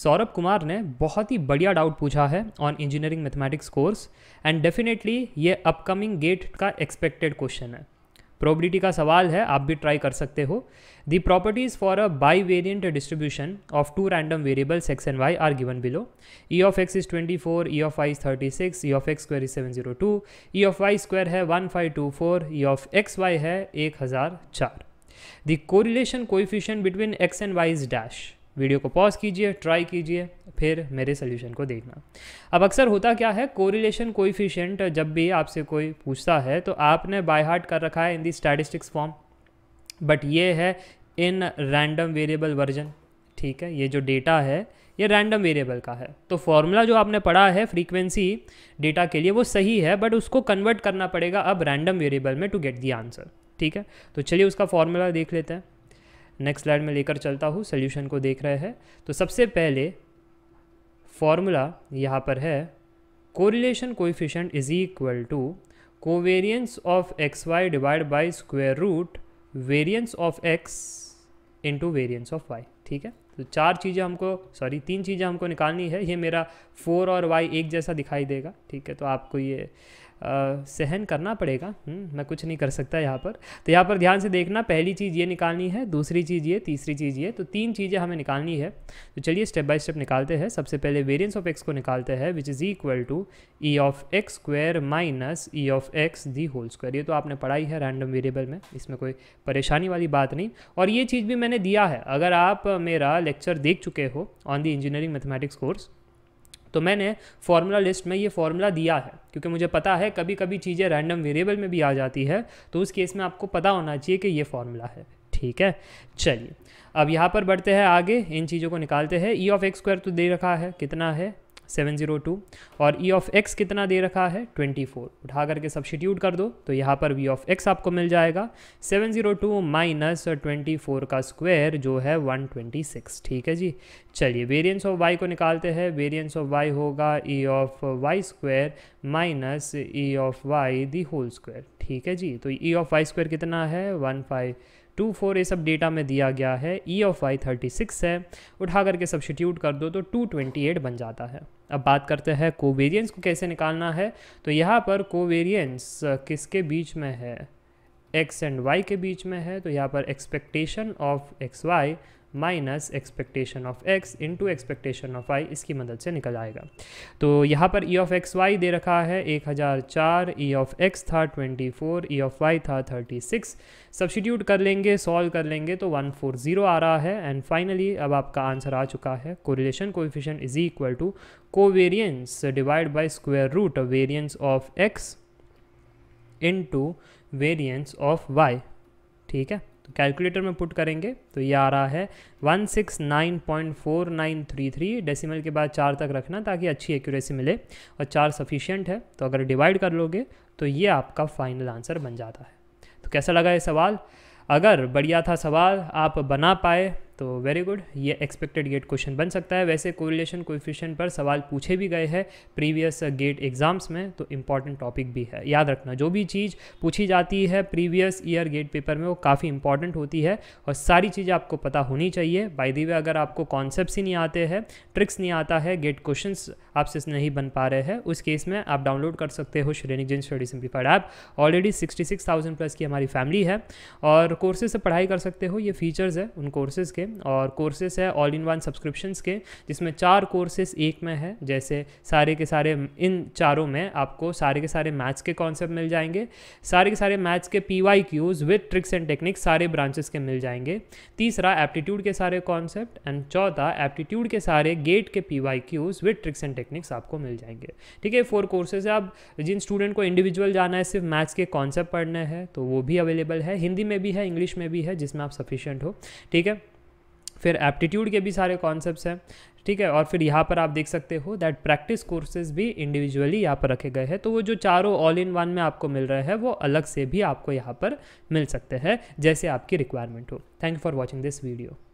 सौरभ कुमार ने बहुत ही बढ़िया डाउट पूछा है on engineering mathematics course and definitely ये अपकमिंग गेट का एक्सपेक्टेड क्वेश्चन है प्रोबेबिलिटी का सवाल है आप भी ट्राई कर सकते हो the properties for a bivariate distribution of two random variables X and Y are given below E of X is twenty four E of I is thirty six E of X square is two E of Y square है one five to four E of X Y है एक हज़ार चार the correlation coefficient between X and Y is dash video को pause कीजिए try कीजिए फिर मेरे सोल्यूशन को देखना अब अक्सर होता क्या है कोरिलेशन कोइफिशियंट जब भी आपसे कोई पूछता है तो आपने बाय हार्ट कर रखा है in the statistics form but ये है इन रैंडम वेरिएबल वर्जन ठीक है ये जो डेटा है ये रैंडम वेरिएबल का है तो फॉर्मूला जो आपने पढ़ा है फ्रीक्वेंसी डेटा के लिए वो सही है बट उसको कन्वर्ट करना पड़ेगा अब रैंडम वेरिएबल में टू गेट दी आंसर ठीक है तो चलिए उसका फॉर्मूला देख लेते हैं नेक्स्ट स्लाइड में लेकर चलता हूँ सोल्यूशन को देख रहे हैं तो सबसे पहले फॉर्मूला यहाँ पर है correlation coefficient is equal to covariance of X Y divide by square root variance of X into variance of Y ठीक है तो चार चीज़ें हमको सॉरी तीन चीज़ें हमको निकालनी है ये मेरा फोर और वाई एक जैसा दिखाई देगा ठीक है तो आपको ये सहन करना पड़ेगा हम्म, मैं कुछ नहीं कर सकता यहाँ पर तो यहाँ पर ध्यान से देखना पहली चीज़ ये निकालनी है दूसरी चीज़ ये तीसरी चीज़ ये तो तीन चीज़ें हमें निकालनी है तो चलिए स्टेप बाय स्टेप निकालते हैं सबसे पहले वेरियंस ऑफ एक्स को निकालते हैं which is equal to E of X square minus E of X the whole square ये तो आपने पढ़ाई है रैंडम वेरिएबल में इसमें कोई परेशानी वाली बात नहीं और ये चीज़ भी मैंने दिया है अगर आप मेरा लेक्चर देख चुके हो on the engineering mathematics course तो मैंने फार्मूला लिस्ट में ये फार्मूला दिया है क्योंकि मुझे पता है कभी कभी चीज़ें रैंडम वेरिएबल में भी आ जाती है तो उस केस में आपको पता होना चाहिए कि ये फार्मूला है ठीक है चलिए अब यहाँ पर बढ़ते हैं आगे इन चीज़ों को निकालते हैं ई ऑफ एक्स स्क्वायर तो दे रखा है कितना है सेवन जीरो टू और ई ऑफ एक्स कितना दे रखा है ट्वेंटी फोर उठा करके सब्सिट्यूट कर दो तो यहाँ पर वी ऑफ एक्स आपको मिल जाएगा seven zero two minus twenty four का स्क्वायर जो है वन ट्वेंटी सिक्स ठीक है जी चलिए वेरियंस ऑफ वाई को निकालते हैं वेरियंस ऑफ वाई होगा E of Y square minus E of Y the whole square ठीक है जी तो ई ऑफ वाई स्क्वायर कितना है वन फाइव टू फोर ये सब डेटा में दिया गया है E of Y thirty six है उठा करके सब्सिट्यूट कर दो तो टू ट्वेंटी एट बन जाता है अब बात करते हैं कोवेरियंस को कैसे निकालना है तो यहाँ पर कोवेरियंस किसके बीच में है एक्स एंड वाई के बीच में है तो यहाँ पर expectation of X Y minus expectation of X into expectation of Y इसकी मदद से निकल आएगा तो यहाँ पर ई ऑफ एक्स वाई दे रखा है एक हज़ार चार ई ऑफ एक्स था twenty four E of Y था थर्टी सिक्स सब्सटीट्यूट कर लेंगे सॉल्व कर लेंगे तो वन फोर ज़ीरो आ रहा है एंड फाइनली अब आपका आंसर आ चुका है correlation coefficient is equal to covariance divide by square root variance of X into variance of Y ठीक है कैलकुलेटर में पुट करेंगे तो ये आ रहा है one six nine point four nine three three decimal के बाद चार तक रखना ताकि अच्छी एक्यूरेसी मिले और चार सफिशियंट है तो अगर डिवाइड कर लोगे तो ये आपका फाइनल आंसर बन जाता है तो कैसा लगा ये सवाल अगर बढ़िया था सवाल आप बना पाए तो वेरी गुड ये एक्सपेक्टेड गेट क्वेश्चन बन सकता है वैसे कोरिलेशन कोफिशियन पर सवाल पूछे भी गए हैं प्रीवियस गेट एग्जाम्स में तो इंपॉर्टेंट टॉपिक भी है याद रखना जो भी चीज़ पूछी जाती है प्रीवियस ईयर गेट पेपर में वो काफ़ी इंपॉर्टेंट होती है और सारी चीज़ें आपको पता होनी चाहिए बाई दी वे अगर आपको कॉन्सेप्ट ही नहीं आते हैं ट्रिक्स नहीं आता है गेट क्वेश्चन आपसे नहीं बन पा रहे हैं उस केस में आप डाउनलोड कर सकते हो श्रेणी जिन study simplified app already sixty six thousand plus की हमारी फैमिली है और कोर्सेज से पढ़ाई कर सकते हो ये फीचर्स है उन कोर्सेज के और कोर्सेस है ऑल इन वन सब्सक्रिप्शंस के जिसमें चार कोर्सेज एक में है जैसे सारे के सारे इन चारों में आपको सारे के सारे मैथ्स के कॉन्सेप्ट मिल जाएंगे सारे के सारे मैथ्स के P Y Qs with tricks and techniques सारे ब्रांचेस के मिल जाएंगे तीसरा एप्टीट्यूड के सारे कॉन्सेप्ट एंड चौथा एप्टीट्यूड के सारे गेट के P Y Qs with tricks and techniques आपको मिल जाएंगे ठीक है फोर कोर्सेज है आप जिन स्टूडेंट को इंडिविजुअल जाना है सिर्फ मैथ्स के कॉन्सेप्ट पढ़ने हैं तो वो भी अवेलेबल है हिंदी में भी है इंग्लिश में भी है जिसमें आप सफिशियंट हो ठीक है फिर एप्टीट्यूड के भी सारे कॉन्सेप्ट हैं ठीक है और फिर यहाँ पर आप देख सकते हो दैट प्रैक्टिस कोर्सेज भी इंडिविजुअली यहाँ पर रखे गए हैं तो वो जो चारों ऑल इन वन में आपको मिल रहे हैं वो अलग से भी आपको यहाँ पर मिल सकते हैं जैसे आपकी रिक्वायरमेंट हो thank you for watching this video